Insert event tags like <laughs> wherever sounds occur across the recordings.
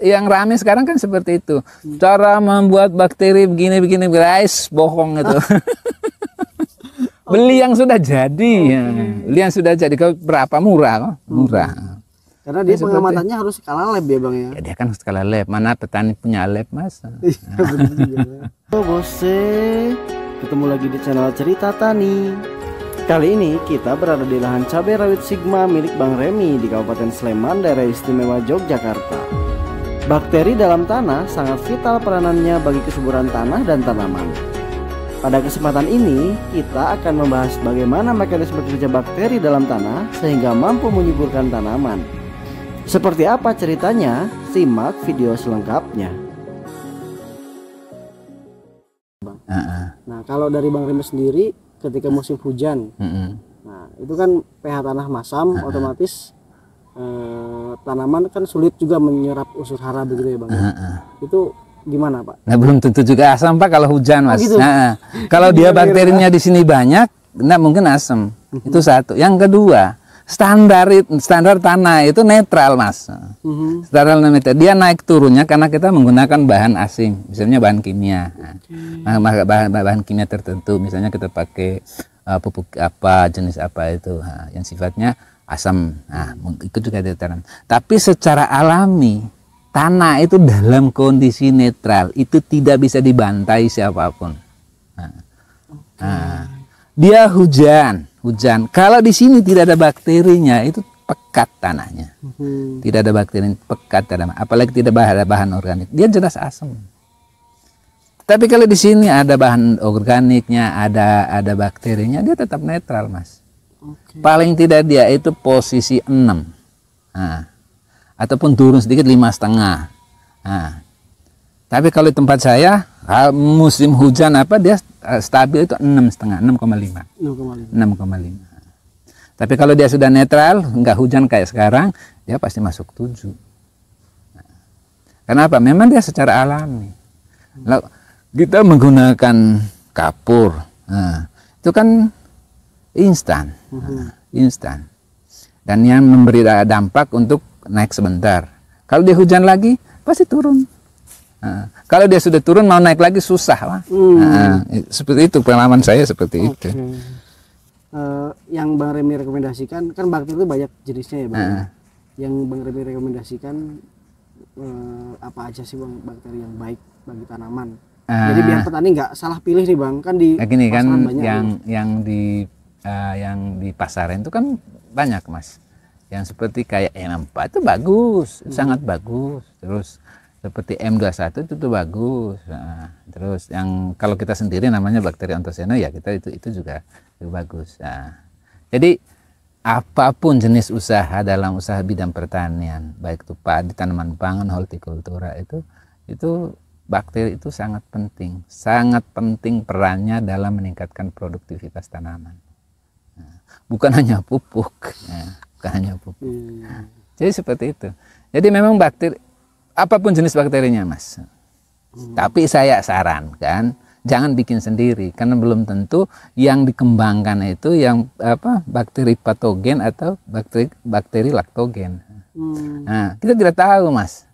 yang rame sekarang kan seperti itu. Hmm. Cara membuat bakteri begini-begini guys, bohong itu. Ah. <laughs> Beli yang sudah jadi, okay. ya. beli yang sudah jadi kalau berapa murah, kok. Hmm. murah. Karena dia ya, pengamatannya harus skala lab ya bang ya. ya. Dia kan skala lab, mana petani punya lab masa. Oh bos, ketemu lagi di channel cerita tani. Kali ini kita berada di lahan cabai rawit Sigma milik Bang Remi di Kabupaten Sleman, daerah istimewa Yogyakarta. Bakteri dalam tanah sangat vital peranannya bagi kesuburan tanah dan tanaman. Pada kesempatan ini, kita akan membahas bagaimana mekanisme kerja bakteri dalam tanah sehingga mampu menyuburkan tanaman. Seperti apa ceritanya? Simak video selengkapnya. Nah, kalau dari Bang Rimes sendiri, ketika musim hujan, nah itu kan pH tanah masam, otomatis Eh, tanaman kan sulit juga menyerap unsur hara begitu ya bang. Uh, uh. Itu gimana pak? Nah belum tentu juga asam pak kalau hujan oh, mas. Oh, gitu? Nah kalau dia iya, iya, iya. bakterinya di sini banyak, nah mungkin asam. Mhm. Itu satu. Yang kedua standar standar tanah itu netral mas -huh. Mhm. standar netral dia naik turunnya karena kita menggunakan bahan asing misalnya bahan kimia okay. nah, bahan bahan kimia tertentu misalnya kita pakai eh, pupuk apa jenis apa itu nah, yang sifatnya asam. Nah, itu juga dataran. Tapi secara alami tanah itu dalam kondisi netral, itu tidak bisa dibantai siapapun. Nah, nah, dia hujan, hujan. Kalau di sini tidak ada bakterinya, itu pekat tanahnya. Hmm. Tidak ada bakteri, pekat tanah. Apalagi tidak ada bahan organik. Dia jelas asam. Tapi kalau di sini ada bahan organiknya, ada ada bakterinya, dia tetap netral, Mas. Okay. Paling tidak dia itu posisi 6. Nah, ataupun turun sedikit lima setengah. Nah, tapi kalau di tempat saya musim hujan apa dia eh, stabil itu enam setengah, enam koma lima, enam koma lima. Tapi kalau dia sudah netral, nggak hujan kayak sekarang, dia pasti masuk tujuh. Nah, kenapa? Memang dia secara alami. Lalu, kita menggunakan kapur, nah, itu kan instan nah, instan dan yang memberi dampak untuk naik sebentar kalau dia hujan lagi pasti turun nah, kalau dia sudah turun mau naik lagi susah lah hmm. nah, seperti itu pengalaman saya seperti okay. itu uh, yang Bang Remi rekomendasikan kan bakteri itu banyak jenisnya ya Bang. Uh. Yang Bang Remi rekomendasikan uh, apa aja sih Bang bakteri yang baik bagi tanaman? Ah. Jadi biar petani nggak salah pilih nih Bang kan di nah, gini, kan yang nih. yang di uh, yang di pasaran itu kan banyak mas yang seperti kayak M4 itu bagus hmm. sangat bagus terus seperti M21 itu tuh bagus nah, terus yang kalau kita sendiri namanya bakteri ontoseno ya kita itu itu juga itu bagus nah, jadi apapun jenis usaha dalam usaha bidang pertanian baik itu padi tanaman pangan hortikultura itu itu bakteri itu sangat penting sangat penting perannya dalam meningkatkan produktivitas tanaman bukan hanya pupuk ya, bukan hanya pupuk hmm. jadi seperti itu jadi memang bakteri apapun jenis bakterinya mas hmm. tapi saya sarankan jangan bikin sendiri karena belum tentu yang dikembangkan itu yang apa bakteri patogen atau bakteri bakteri laktogen hmm. nah kita tidak tahu mas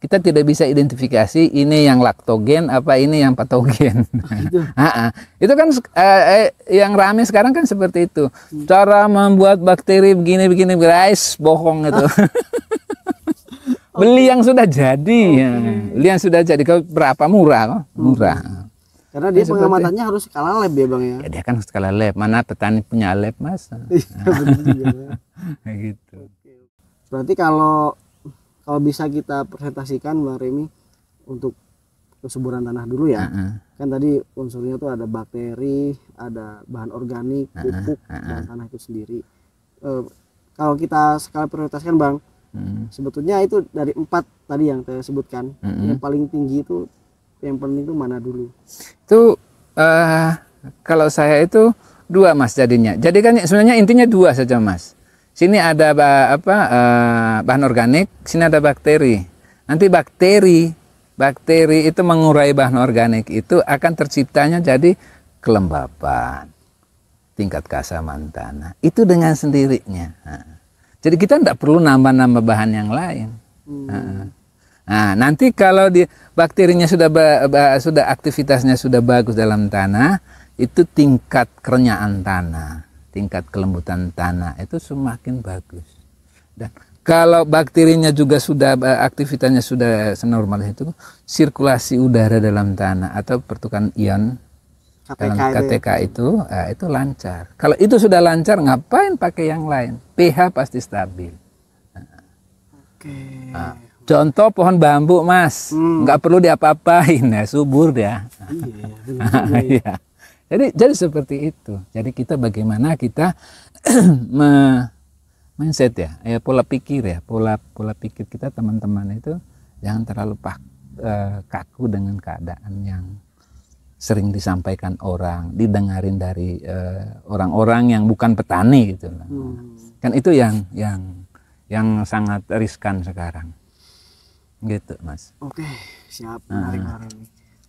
kita tidak bisa identifikasi ini yang laktogen apa ini yang patogen. Oh, <laughs> itu kan eh, eh, yang rame sekarang kan seperti itu. Hmm. Cara membuat bakteri begini-begini guys, bohong itu. <laughs> Beli okay. yang sudah jadi, okay. ya. beli yang sudah jadi. Kau berapa murah kok? Hmm. Murah. Hmm. Karena dia ya, pengamatannya harus skala lab ya bang ya. ya. Dia kan skala lab. Mana petani punya lab mas? <laughs> Iya ya. gitu. Berarti kalau kalau eh, bisa kita presentasikan Bang Remi untuk kesuburan tanah dulu ya. Uh -uh. Kan tadi unsurnya tuh ada bakteri, ada bahan organik, pupuk uh -uh. dan tanah itu sendiri. Uh, kalau kita skala prioritaskan Bang, -uh. Sebetulnya itu dari empat tadi yang saya sebutkan, -uh. yang paling tinggi itu yang penting itu mana dulu? Itu uh, kalau saya itu dua mas jadinya. Jadi kan sebenarnya intinya dua saja mas. Sini ada apa eh, bahan organik, sini ada bakteri. Nanti bakteri bakteri itu mengurai bahan organik itu akan terciptanya jadi kelembapan, tingkat keasaman tanah. Itu dengan sendirinya. Nah, jadi kita tidak perlu nambah-nambah bahan yang lain. Hmm. Nah, nah nanti kalau di bakterinya sudah sudah aktivitasnya sudah bagus dalam tanah, itu tingkat kerenyaan tanah tingkat kelembutan tanah itu semakin bagus. Dan kalau bakterinya juga sudah eh, aktivitasnya sudah senormal itu, sirkulasi udara dalam tanah atau pertukaran ion KTK dalam KTK itu ya? itu, eh, itu lancar. Kalau itu sudah lancar, ngapain pakai yang lain? pH pasti stabil. Oke. Nah, contoh pohon bambu, Mas, hmm. nggak perlu diapa-apain ya, subur ya Iya, iya. iya. <laughs> iya. Jadi jadi seperti itu. Jadi kita bagaimana kita <clears throat> mindset ya, ya pola pikir ya, pola pola pikir kita teman-teman itu jangan terlalu pak, eh, kaku dengan keadaan yang sering disampaikan orang, didengarin dari eh, orang-orang eh, yang bukan petani gitu. Hmm. Kan itu yang yang yang sangat riskan sekarang. Gitu, Mas. Oke, siap. Nah. Menarik, nah.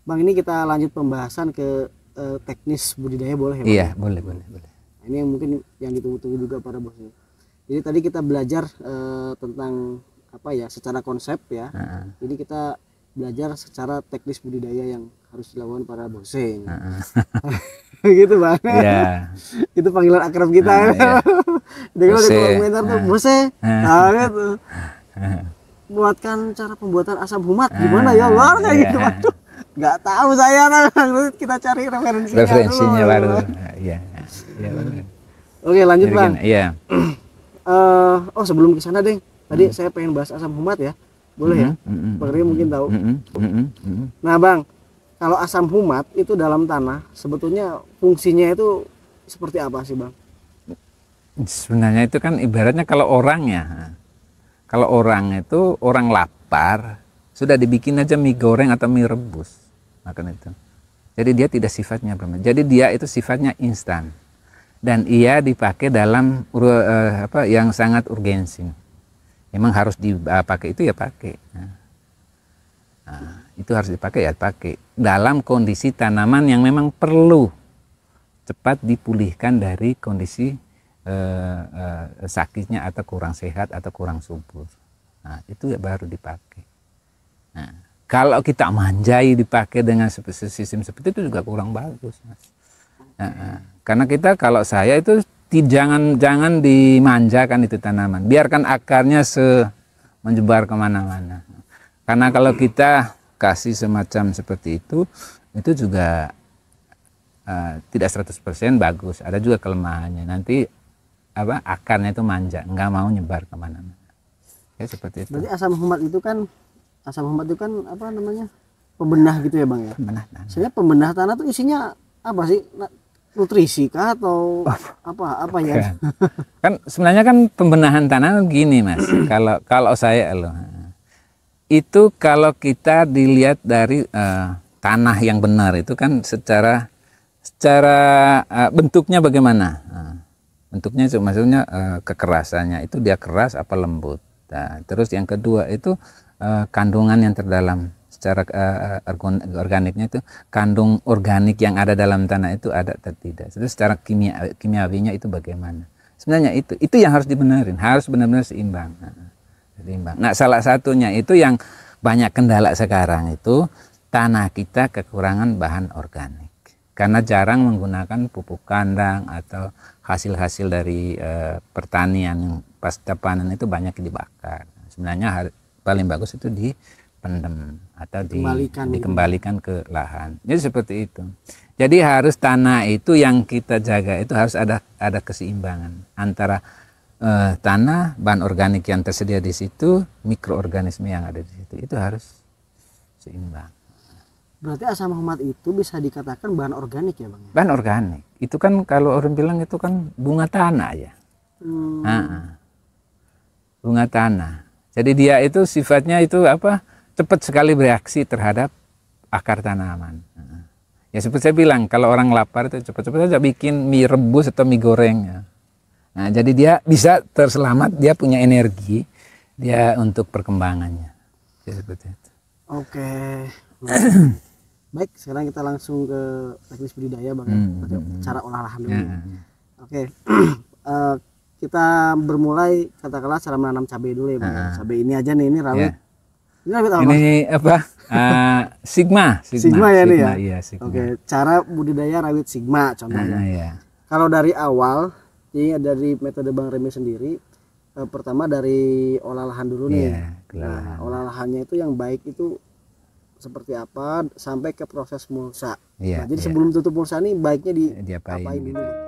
Bang, ini kita lanjut pembahasan ke uh, teknis budidaya boleh ya? Iya, boleh, boleh, boleh. Nah, ini yang mungkin yang ditunggu-tunggu juga para bos. Jadi tadi kita belajar uh, tentang apa ya, secara konsep ya. Uh-uh. Jadi kita belajar secara teknis budidaya yang harus dilakukan para bosing. Uh-uh. <laughs> gitu bang. Yeah. itu panggilan akrab kita. Uh, yeah. Dengar di komentar tuh bose, nah gitu. buatkan cara pembuatan asam humat gimana ya luar kayak iya. gitu. Aduh nggak tahu saya kita cari referensinya referensinya baru iya iya oke lanjut bang iya uh, <clears throat> oh sebelum ke sana deh tadi hmm. saya pengen bahas asam humat ya boleh hmm. ya hmm. bang mungkin tahu hmm. nah bang kalau asam humat itu dalam tanah sebetulnya fungsinya itu seperti apa sih bang sebenarnya itu kan ibaratnya kalau orangnya kalau orang itu orang lapar sudah dibikin aja mie goreng atau mie rebus. Makan nah, itu. Jadi dia tidak sifatnya apa Jadi dia itu sifatnya instan. Dan ia dipakai dalam uh, apa yang sangat urgensi. Memang harus dipakai eh, itu ya pakai. Nah. nah, itu harus dipakai ya pakai. Dalam kondisi tanaman yang memang perlu cepat dipulihkan dari kondisi uh, uh, sakitnya atau kurang sehat atau kurang subur. Nah, itu ya baru dipakai. Nah, kalau kita manjai dipakai dengan sistem seperti itu juga kurang bagus, mas. Nah, nah karena kita kalau saya itu jangan jangan dimanjakan itu tanaman, biarkan akarnya se menjebar kemana-mana. Karena kalau kita kasih semacam seperti itu, itu juga uh, tidak 100% bagus. Ada juga kelemahannya. Nanti apa akarnya itu manja, nggak mau nyebar kemana-mana. Ya seperti itu. Jadi asam humat itu kan asam humpat itu kan apa namanya pembenah gitu ya bang ya pembenah tanah sebenarnya pembenah tanah tuh isinya apa sih nah, nutrisi kah atau oh. apa apa ya kan sebenarnya kan pembenahan tanah gini mas <clears throat> kalau kalau saya loh itu kalau kita dilihat dari uh, tanah yang benar itu kan secara secara uh, bentuknya bagaimana uh, bentuknya maksudnya uh, kekerasannya itu dia keras apa lembut nah, terus yang kedua itu uh, kandungan yang terdalam secara uh, organiknya itu kandung organik yang ada dalam tanah itu ada atau tidak. itu secara kimia kimiawinya itu bagaimana? Sebenarnya itu itu yang harus dibenerin, harus benar-benar seimbang. Nah, seimbang. Nah, salah satunya itu yang banyak kendala sekarang itu tanah kita kekurangan bahan organik. Karena jarang menggunakan pupuk kandang atau hasil-hasil dari uh, pertanian yang pasca panen itu banyak dibakar. Sebenarnya paling bagus itu di dipendem atau dikembalikan, di, dikembalikan ke lahan. Jadi ya, seperti itu. Jadi harus tanah itu yang kita jaga itu harus ada ada keseimbangan antara eh, tanah, bahan organik yang tersedia di situ, mikroorganisme yang ada di situ itu harus seimbang. Berarti asam humat itu bisa dikatakan bahan organik ya bang? Ya? Bahan organik. Itu kan kalau orang bilang itu kan bunga tanah ya. Hmm. Ha -ha. Bunga tanah. Jadi dia itu sifatnya itu apa? cepat sekali bereaksi terhadap akar tanaman. Ya seperti saya bilang, kalau orang lapar itu cepat-cepat saja bikin mie rebus atau mie goreng. Ya. Nah, jadi dia bisa terselamat, dia punya energi dia untuk perkembangannya. Ya seperti itu. Oke. <clears throat> Baik, sekarang kita langsung ke teknis budidaya Bang. Ya. Hmm, hmm, hmm, cara olah lahan dulu. Ya. ya Oke. uh, <clears throat> kita bermulai katakanlah cara menanam cabai dulu ya bang. Uh, cabai ini aja nih ini rawit. Yeah. Ini rawit apa? Ini apa? Uh, <laughs> sigma, sigma. Sigma ya ini ya. Iya, Oke, cara budidaya rawit sigma contohnya. Uh, yeah. Iya. Kalau dari awal, ya dari metode bang Remi sendiri, Uh, pertama dari olah lahan dulu nih. Yeah, iya, nah, olah lahannya itu yang baik itu seperti apa sampai ke proses mulsa. Yeah, nah, jadi yeah. sebelum tutup mulsa nih baiknya di, diapain, diapain dulu. Gitu. Gitu.